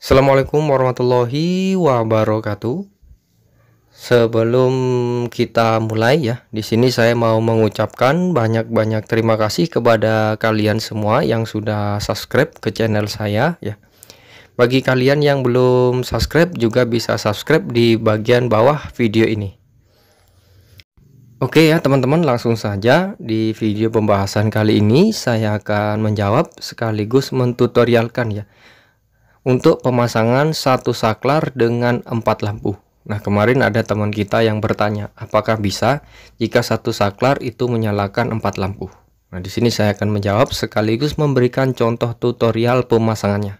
Assalamualaikum warahmatullahi wabarakatuh. Sebelum kita mulai ya, di sini saya mau mengucapkan banyak-banyak terima kasih kepada kalian semua yang sudah subscribe ke channel saya ya. Bagi kalian yang belum subscribe juga bisa subscribe di bagian bawah video ini. Oke ya teman-teman, langsung saja di video pembahasan kali ini saya akan menjawab sekaligus mentutorialkan ya untuk pemasangan satu saklar dengan empat lampu. Nah, kemarin ada teman kita yang bertanya, apakah bisa jika satu saklar itu menyalakan empat lampu? Nah, di sini saya akan menjawab sekaligus memberikan contoh tutorial pemasangannya.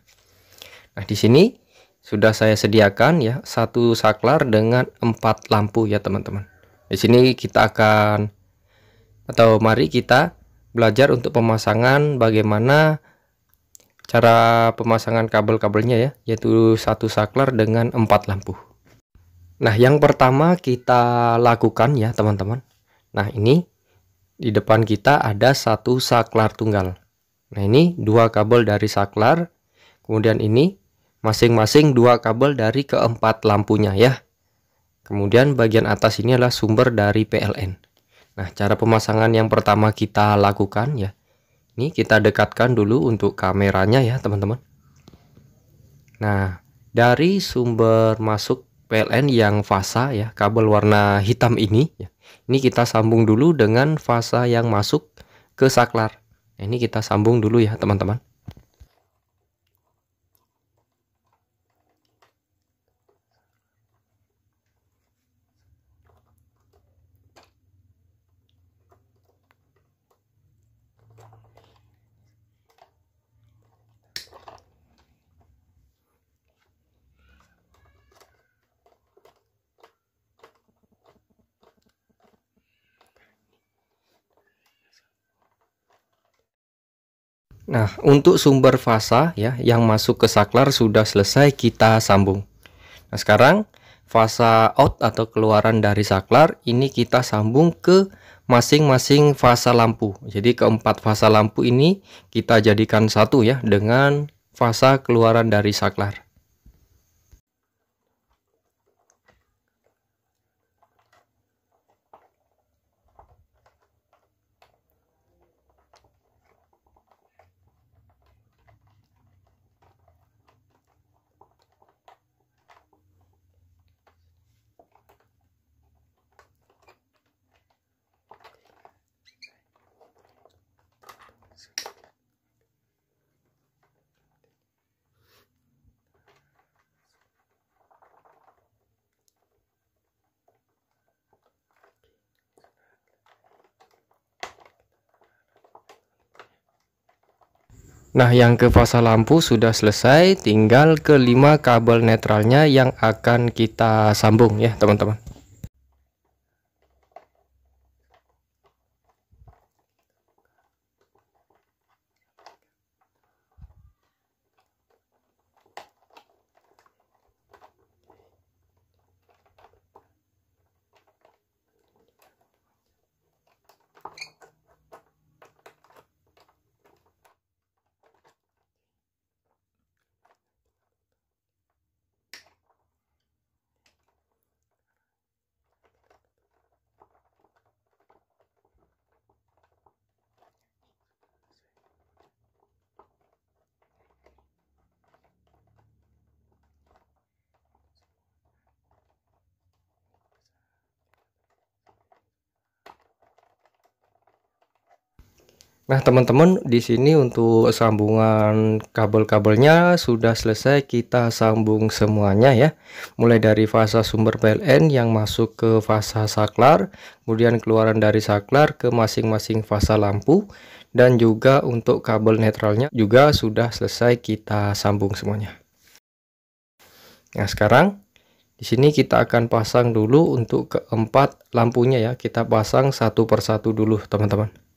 Nah, di sini sudah saya sediakan ya satu saklar dengan empat lampu ya, teman-teman. Di sini kita akan atau mari kita belajar untuk pemasangan bagaimana cara pemasangan kabel-kabelnya ya yaitu satu saklar dengan empat lampu nah yang pertama kita lakukan ya teman-teman nah ini di depan kita ada satu saklar tunggal nah ini dua kabel dari saklar kemudian ini masing-masing dua kabel dari keempat lampunya ya kemudian bagian atas ini adalah sumber dari PLN Nah, cara pemasangan yang pertama kita lakukan ya, ini kita dekatkan dulu untuk kameranya ya teman-teman. Nah, dari sumber masuk PLN yang fasa ya, kabel warna hitam ini ya. Ini kita sambung dulu dengan fasa yang masuk ke saklar. Nah, ini kita sambung dulu ya teman-teman. Nah, untuk sumber fasa ya yang masuk ke saklar sudah selesai kita sambung. Nah, sekarang fasa out atau keluaran dari saklar ini kita sambung ke masing-masing fasa lampu. Jadi keempat fasa lampu ini kita jadikan satu ya dengan fasa keluaran dari saklar. Nah yang ke fasa lampu sudah selesai tinggal kelima kabel netralnya yang akan kita sambung ya teman-teman Nah, teman-teman, di sini untuk sambungan kabel-kabelnya sudah selesai kita sambung semuanya ya. Mulai dari fase sumber PLN yang masuk ke fase saklar, kemudian keluaran dari saklar ke masing-masing fase lampu, dan juga untuk kabel netralnya juga sudah selesai kita sambung semuanya. Nah, sekarang di sini kita akan pasang dulu untuk keempat lampunya ya. Kita pasang satu persatu dulu, teman-teman.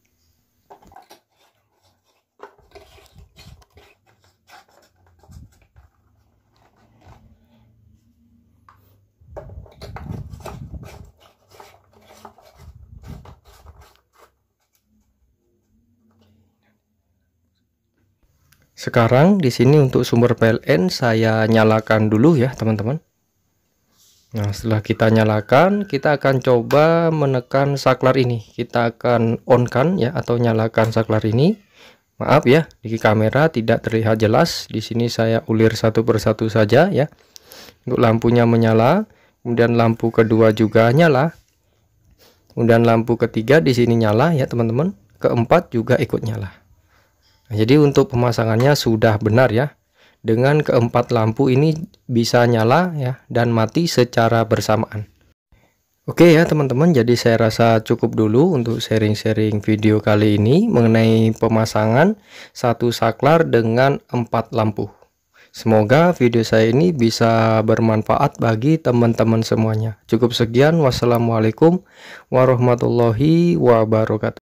Sekarang di sini untuk sumber PLN saya nyalakan dulu ya teman-teman. Nah setelah kita nyalakan kita akan coba menekan saklar ini. Kita akan on kan ya atau nyalakan saklar ini. Maaf ya di kamera tidak terlihat jelas. Di sini saya ulir satu persatu saja ya. Untuk lampunya menyala. Kemudian lampu kedua juga nyala. Kemudian lampu ketiga di sini nyala ya teman-teman. Keempat juga ikut nyala. Jadi untuk pemasangannya sudah benar ya. Dengan keempat lampu ini bisa nyala ya dan mati secara bersamaan. Oke ya teman-teman, jadi saya rasa cukup dulu untuk sharing-sharing video kali ini mengenai pemasangan satu saklar dengan empat lampu. Semoga video saya ini bisa bermanfaat bagi teman-teman semuanya. Cukup sekian, wassalamualaikum warahmatullahi wabarakatuh.